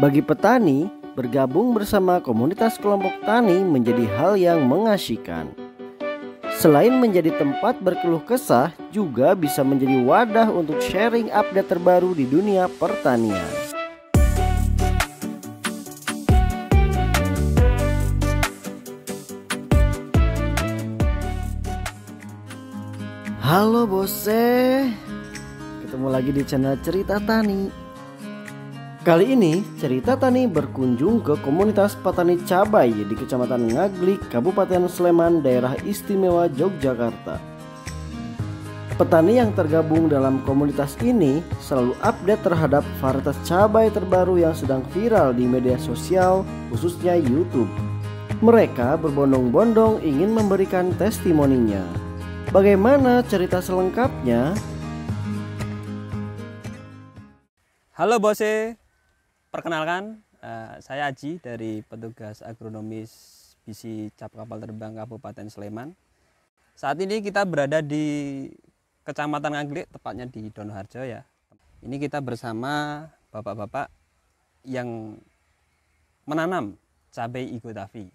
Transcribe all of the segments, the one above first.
Bagi petani, bergabung bersama komunitas kelompok tani menjadi hal yang mengasyikan. Selain menjadi tempat berkeluh kesah, juga bisa menjadi wadah untuk sharing update terbaru di dunia pertanian. Halo Bose, ketemu lagi di channel Cerita Tani Kali ini, cerita tani berkunjung ke komunitas petani cabai di Kecamatan Ngaglik, Kabupaten Sleman, daerah istimewa Yogyakarta. Petani yang tergabung dalam komunitas ini selalu update terhadap varietas cabai terbaru yang sedang viral di media sosial, khususnya YouTube. Mereka berbondong-bondong ingin memberikan testimoninya. Bagaimana cerita selengkapnya? Halo Bose, Perkenalkan, eh, saya Aji dari petugas agronomis BC Cap Kapal Terbang Kabupaten Sleman. Saat ini kita berada di Kecamatan Ngaglik, tepatnya di Donoharjo ya. Ini kita bersama bapak-bapak yang menanam cabai igotavi.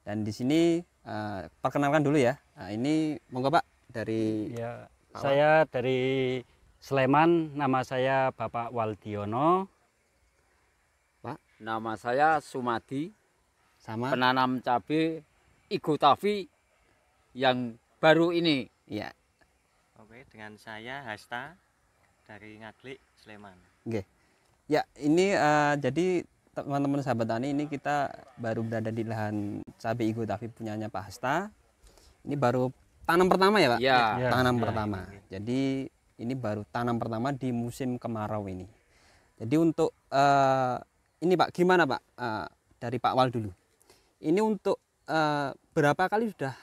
Dan di sini uh, perkenalkan dulu ya. Nah, ini monggo Pak dari ya, saya dari Sleman, nama saya Bapak Waldiono Nama saya Sumadi. Sama penanam cabai Tavi yang baru ini. Iya. Oke, dengan saya Hasta dari Ngaglik, Sleman. Oke. Ya, ini uh, jadi teman-teman sahabat tani ini kita baru berada di lahan cabai Tavi punyanya Pak Hasta. Ini baru tanam pertama ya, Pak? Iya. iya. Tanam ya, pertama. Ya, ya. Jadi ini baru tanam pertama di musim kemarau ini. Jadi untuk uh, ini Pak gimana Pak uh, dari Pak Wal dulu ini untuk uh, berapa kali sudah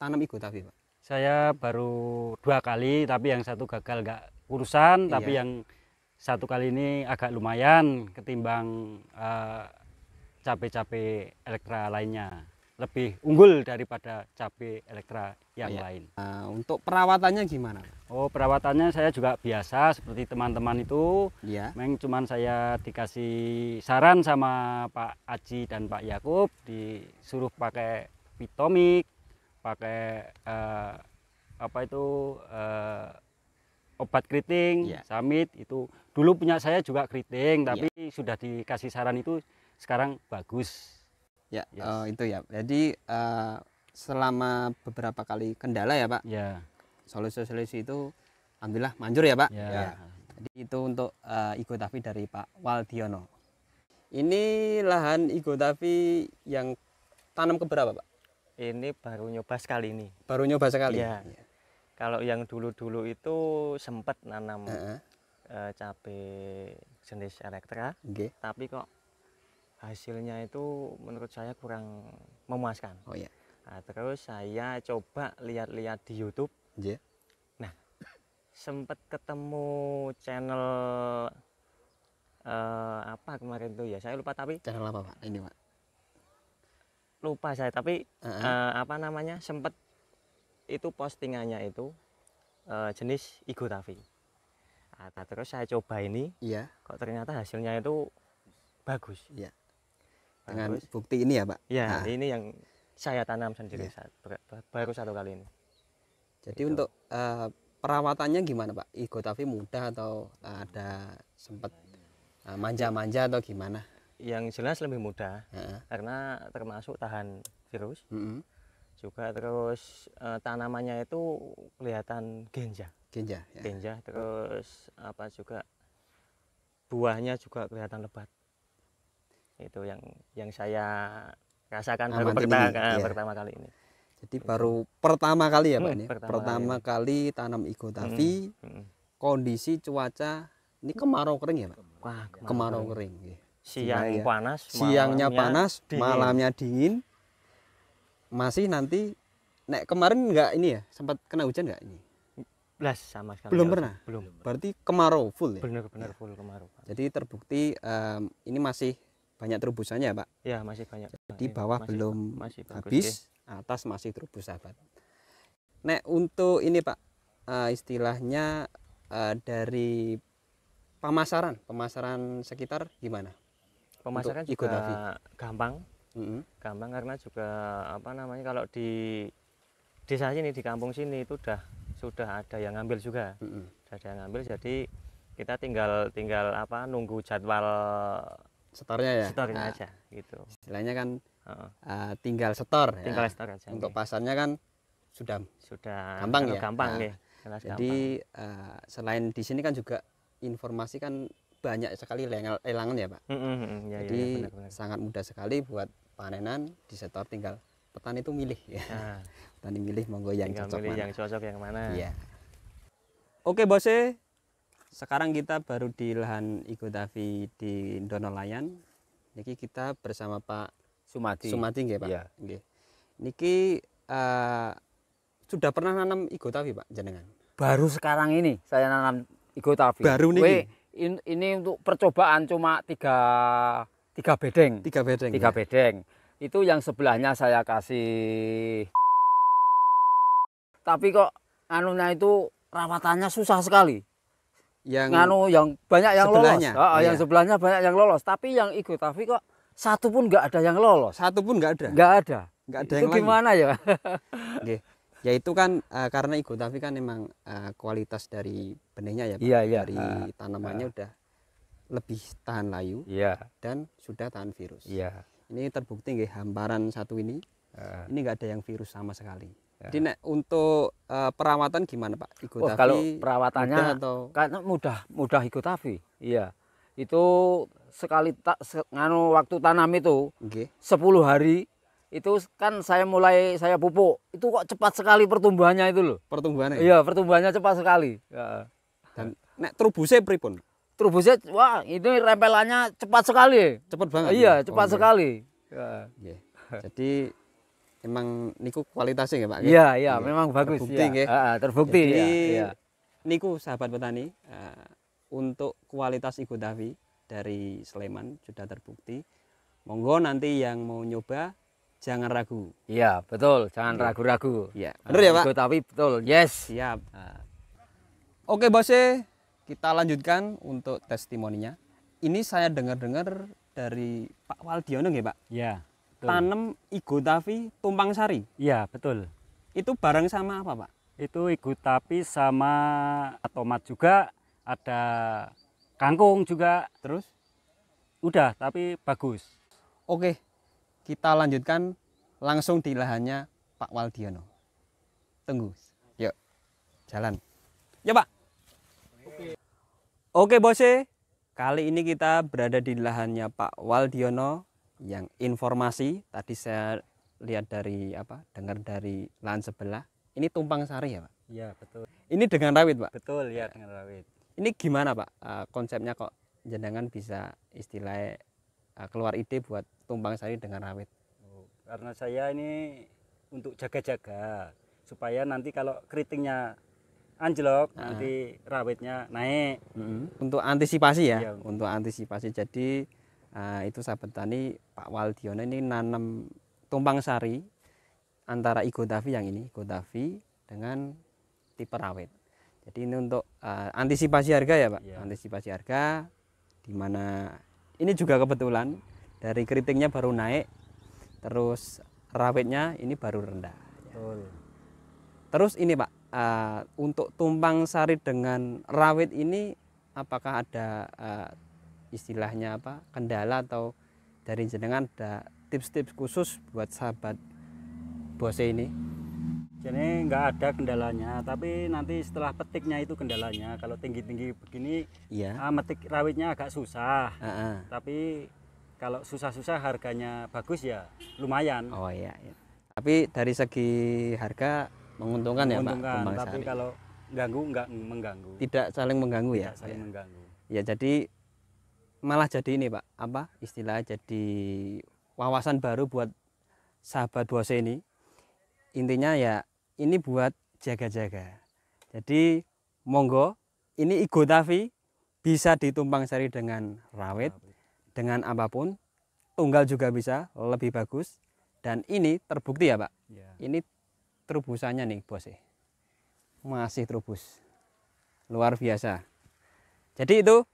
tanam ikut tapi Pak saya baru dua kali tapi yang satu gagal nggak urusan iya. tapi yang satu kali ini agak lumayan ketimbang uh, cabai-cabai elektra lainnya lebih unggul daripada cabai elektra yang ya. lain. Nah, untuk perawatannya gimana? Oh, perawatannya saya juga biasa seperti teman-teman itu. Iya. Meng cuman saya dikasih saran sama Pak Aji dan Pak Yakub disuruh pakai pitomik, pakai eh, apa itu eh, obat keriting, ya. samit itu. Dulu punya saya juga keriting, iya. tapi ya. sudah dikasih saran itu sekarang bagus Ya, yes. oh, itu ya. Jadi uh, selama beberapa kali kendala ya, Pak. Ya. Solusi-solusi itu alhamdulillah manjur ya, Pak. Ya. ya. Jadi itu untuk uh, igotafi dari Pak Waldiono. Ini lahan igotafi yang tanam keberapa, Pak? Ini baru nyoba sekali ini. Baru nyoba sekali. Ya. ya. Kalau yang dulu-dulu itu sempat nanam uh -huh. uh, cabai jenis elektra, okay. tapi kok hasilnya itu menurut saya kurang memuaskan. Oh iya. Nah, terus saya coba lihat-lihat di YouTube. Yeah. Nah, sempat ketemu channel uh, apa kemarin tuh ya? Saya lupa tapi. Channel apa pak? Ini pak. Lupa saya tapi uh -huh. uh, apa namanya sempat itu postingannya itu uh, jenis igotavi. Nah, terus saya coba ini. Iya. Yeah. Kok ternyata hasilnya itu bagus. Iya. Yeah Nah, dengan bagus. bukti ini ya pak ya nah. ini yang saya tanam sendiri ya. baru satu kali ini jadi gitu. untuk uh, perawatannya gimana pak tapi mudah atau eh, ada sempat eh, manja-manja uh, atau gimana yang jelas lebih mudah ya. karena termasuk tahan virus mm -hmm. juga terus uh, tanamannya itu kelihatan genja genja ya. genja terus apa juga buahnya juga kelihatan lebat itu yang yang saya rasakan baru pertama, eh, iya. pertama kali ini jadi itu. baru pertama kali ya hmm, ini ya? pertama, pertama ya. kali tanam igotavi hmm, hmm. kondisi cuaca ini kemarau kering ya pak Wah, kemarau, kemarau kering, kering ya. siang ya. panas siangnya panas dingin. malamnya dingin masih nanti nek kemarin enggak ini ya sempat kena hujan enggak ini belas sama sekali belum pernah belum berarti kemarau full ya benar-benar ya. full kemarau jadi terbukti um, ini masih banyak terobosannya ya, pak ya masih banyak di bawah masih, belum masih bagus, habis ya. atas masih terobos sahabat nek untuk ini pak uh, istilahnya uh, dari pemasaran pemasaran sekitar gimana pemasaran untuk juga gampang mm -hmm. gampang karena juga apa namanya kalau di desa sini di kampung sini itu udah sudah ada yang ngambil juga mm -hmm. sudah ada yang ngambil jadi kita tinggal tinggal apa nunggu jadwal setornya ya setornya nah, aja gitu istilahnya kan uh, uh tinggal setor ya. tinggal ya. setor aja untuk pasarnya kan sudah sudah gampang ya gampang nah, nih jadi gampang. Uh, selain di sini kan juga informasi kan banyak sekali elangan ya pak mm -hmm, ya, jadi ya, benar, benar. sangat mudah sekali buat panenan di setor tinggal petani itu milih ya nah. petani milih monggo yang tinggal cocok milih mana. yang cocok yang mana ya. oke bose sekarang kita baru di lahan igotavi di Donolayan. Niki kita bersama Pak Sumati. Sumati nggih, Pak. Iya. Nggih. Niki uh, sudah pernah nanam igotavi Pak, jenengan? Baru sekarang ini saya nanam igotavi Baru niki. ini untuk percobaan cuma tiga tiga bedeng. Tiga bedeng. Tiga ya? bedeng. Itu yang sebelahnya saya kasih tapi kok anunya itu rawatannya susah sekali yang nganu yang banyak yang sebelahnya. lolos. Oh, iya. yang sebelahnya banyak yang lolos, tapi yang ikut tapi kok satu pun enggak ada yang lolos. Satu pun enggak ada. Enggak ada. Enggak ada itu yang gimana ya? Oke. Ya itu kan uh, karena tapi kan memang uh, eh, kualitas dari benihnya ya Pak. Iya, iya. Dari uh, tanamannya uh. udah lebih tahan layu yeah. dan sudah tahan virus. Yeah. Ini terbukti nggih hamparan satu ini. Uh. Ini enggak ada yang virus sama sekali. Jadi ya. nek untuk uh, perawatan gimana Pak? Igotafi. Oh, kalau perawatannya mudah atau karena mudah mudah igotafi. Iya. Itu sekali tak se, nganu waktu tanam itu okay. 10 hari itu kan saya mulai saya pupuk. Itu kok cepat sekali pertumbuhannya itu loh. Pertumbuhannya. Ya? Iya, pertumbuhannya cepat sekali. Ya. Dan nek trubuse pripun? Trubuse wah ini rempelannya cepat sekali. Cepat banget. Iya, ya? cepat oh, iya. sekali. Ya. Iya. Jadi memang niku kualitasnya ya Pak. Iya, iya, iya, memang bagus terbukti, ya. Ya. terbukti Jadi, ya. niku sahabat petani uh, untuk kualitas Davi dari Sleman sudah terbukti. Monggo nanti yang mau nyoba jangan ragu. Iya, betul, jangan iya. ragu-ragu. Iya. -ragu. Ah, Benar ya, Pak? betul. Yes. Siap. Uh. Oke, bos kita lanjutkan untuk testimoninya. Ini saya dengar-dengar dari Pak Waldiono ya Pak? Iya tanam igotavi tumpang sari. Iya, betul. Itu bareng sama apa, Pak? Itu igotavi sama tomat juga, ada kangkung juga. Terus? Udah, tapi bagus. Oke, kita lanjutkan langsung di lahannya Pak Waldiano. Tunggu. Yuk, jalan. Ya, Pak. Oke, Oke Bose. Kali ini kita berada di lahannya Pak Waldiono yang informasi tadi saya lihat dari apa dengar dari lahan sebelah ini tumpang sari ya pak ya betul ini dengan rawit pak betul ya, ya. dengan rawit ini gimana pak uh, konsepnya kok jenengan bisa istilah uh, eh, keluar ide buat tumpang sari dengan rawit oh, karena saya ini untuk jaga-jaga supaya nanti kalau keritingnya anjlok nah. nanti rawitnya naik mm-hmm. untuk antisipasi ya, ya untuk antisipasi jadi Nah, itu sahabat tani Pak Waldiono ini nanam tumpang sari antara igotavi yang ini igotavi dengan tipe rawit jadi ini untuk uh, antisipasi harga ya Pak yeah. antisipasi harga di mana ini juga kebetulan dari keritingnya baru naik terus rawitnya ini baru rendah Betul. terus ini Pak uh, untuk tumpang sari dengan rawit ini apakah ada uh, istilahnya apa kendala atau dari jenengan ada tips-tips khusus buat sahabat bose ini jadi nggak ada kendalanya tapi nanti setelah petiknya itu kendalanya kalau tinggi-tinggi begini ya ah, metik rawitnya agak susah uh -uh. tapi kalau susah-susah harganya bagus ya lumayan oh iya, iya. tapi dari segi harga menguntungkan, menguntungkan ya pak tapi kalau ganggu nggak mengganggu tidak saling mengganggu ya? tidak ya saling ya. mengganggu ya jadi malah jadi ini pak apa istilah jadi wawasan baru buat sahabat bose ini intinya ya ini buat jaga-jaga jadi monggo ini igotavi bisa ditumpang sari dengan rawit dengan apapun tunggal juga bisa lebih bagus dan ini terbukti ya pak ya. ini terubusannya nih bos masih terubus luar biasa jadi itu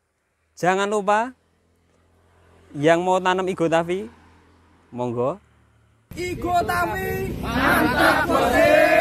Jangan lupa yang mau tanam Igotavi, monggo. mantap boleh.